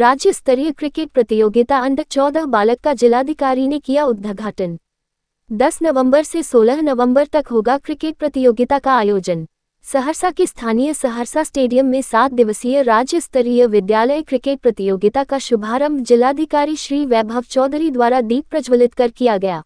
राज्य स्तरीय क्रिकेट प्रतियोगिता अंडर चौदह बालक का जिलाधिकारी ने किया उद्घाटन 10 नवंबर से 16 नवंबर तक होगा क्रिकेट प्रतियोगिता का आयोजन सहरसा के स्थानीय सहरसा स्टेडियम में सात दिवसीय राज्य स्तरीय विद्यालय क्रिकेट प्रतियोगिता का शुभारंभ जिलाधिकारी श्री वैभव चौधरी द्वारा दीप प्रज्वलित कर किया गया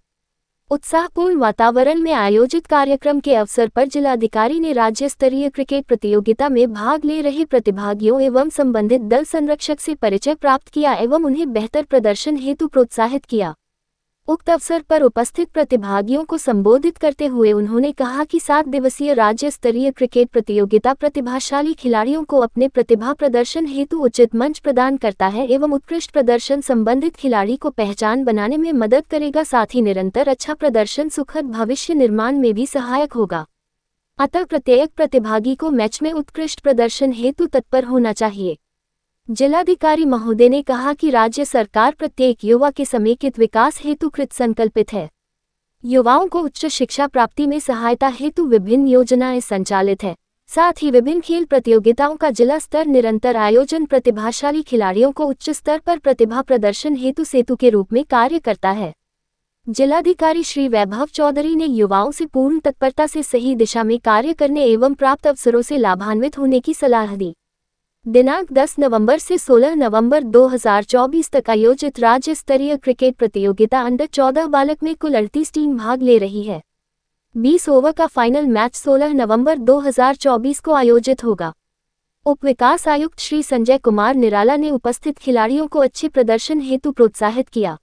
उत्साहपूर्ण वातावरण में आयोजित कार्यक्रम के अवसर पर जिलाधिकारी ने राज्य स्तरीय क्रिकेट प्रतियोगिता में भाग ले रहे प्रतिभागियों एवं संबंधित दल संरक्षक से परिचय प्राप्त किया एवं उन्हें बेहतर प्रदर्शन हेतु प्रोत्साहित किया उक्त अवसर पर उपस्थित प्रतिभागियों को संबोधित करते हुए उन्होंने कहा कि सात दिवसीय राज्य स्तरीय क्रिकेट प्रतियोगिता प्रतिभाशाली खिलाड़ियों को अपने प्रतिभा प्रदर्शन हेतु उचित मंच प्रदान करता है एवं उत्कृष्ट प्रदर्शन संबंधित खिलाड़ी को पहचान बनाने में मदद करेगा साथ ही निरंतर अच्छा प्रदर्शन सुखद भविष्य निर्माण में भी सहायक होगा अतः प्रत्येक प्रतिभागी को मैच में उत्कृष्ट प्रदर्शन हेतु तत्पर होना चाहिए जिलाधिकारी महोदय ने कहा कि राज्य सरकार प्रत्येक युवा के समेकित विकास हेतु कृत संकल्पित है युवाओं को उच्च शिक्षा प्राप्ति में सहायता हेतु विभिन्न योजनाएं संचालित है साथ ही विभिन्न खेल प्रतियोगिताओं का जिला स्तर निरंतर आयोजन प्रतिभाशाली खिलाड़ियों को उच्च स्तर पर प्रतिभा प्रदर्शन हेतु सेतु के रूप में कार्य करता है जिलाधिकारी श्री वैभव चौधरी ने युवाओं से पूर्ण तत्परता से सही दिशा में कार्य करने एवं प्राप्त अवसरों से लाभान्वित होने की सलाह दी दिनांक 10 नवंबर से 16 नवंबर 2024 तक आयोजित राज्य स्तरीय क्रिकेट प्रतियोगिता अंडर 14 बालक में कुल अड़तीस टीम भाग ले रही है 20 ओवर का फाइनल मैच 16 नवंबर 2024 को आयोजित होगा उप विकास आयुक्त श्री संजय कुमार निराला ने उपस्थित खिलाड़ियों को अच्छे प्रदर्शन हेतु प्रोत्साहित किया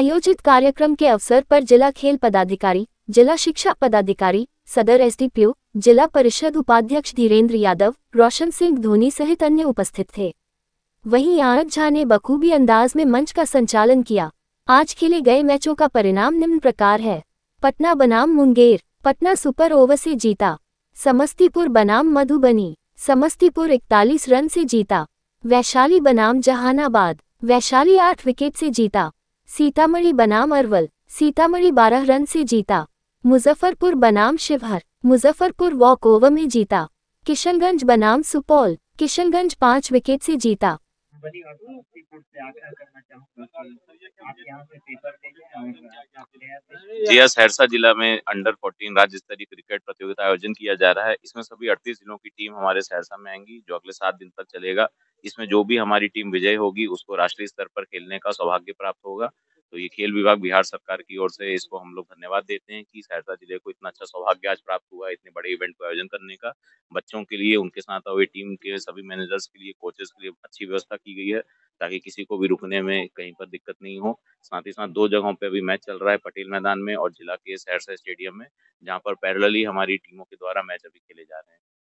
आयोजित कार्यक्रम के अवसर पर जिला खेल पदाधिकारी जिला शिक्षा पदाधिकारी सदर एसडीपीओ जिला परिषद उपाध्यक्ष धीरेन्द्र यादव रोशन सिंह धोनी सहित अन्य उपस्थित थे वहीं आरब झा ने बखूबी अंदाज में मंच का संचालन किया आज खेले गए मैचों का परिणाम निम्न प्रकार है पटना बनाम मुंगेर पटना सुपर ओवर से जीता समस्तीपुर बनाम मधुबनी समस्तीपुर इकतालीस रन से जीता वैशाली बनाम जहानाबाद वैशाली आठ विकेट से जीता सीतामढ़ी बनाम अरवल सीतामढ़ी बारह रन से जीता मुजफ्फरपुर बनाम शिवहर मुजफ्फरपुर वॉक ओवर में जीता किशनगंज बनाम सुपौल किशनगंज पाँच विकेट से जीता जी हाँ सहरसा जिला में अंडर 14 राज्य स्तरीय क्रिकेट प्रतियोगिता आयोजन किया जा रहा है इसमें सभी 38 जिलों की टीम हमारे सहरसा में आएंगी जो अगले सात दिन तक चलेगा इसमें जो भी हमारी टीम विजय होगी उसको राष्ट्रीय स्तर पर खेलने का सौभाग्य प्राप्त होगा तो ये खेल विभाग बिहार सरकार की ओर से इसको हम लोग धन्यवाद देते हैं कि सहरसा जिले को इतना अच्छा सौभाग्य आज प्राप्त हुआ है इतने बड़े इवेंट को आयोजन करने का बच्चों के लिए उनके साथ हुए टीम के सभी मैनेजर्स के लिए कोचेस के लिए अच्छी व्यवस्था की गई है ताकि किसी को भी रुकने में कहीं पर दिक्कत नहीं हो साथ ही साथ दो जगहों पे अभी मैच चल रहा है पटेल मैदान में और जिला के सहरसा स्टेडियम में जहाँ पर पैरेलली हमारी टीमों के द्वारा मैच अभी खेले जा रहे हैं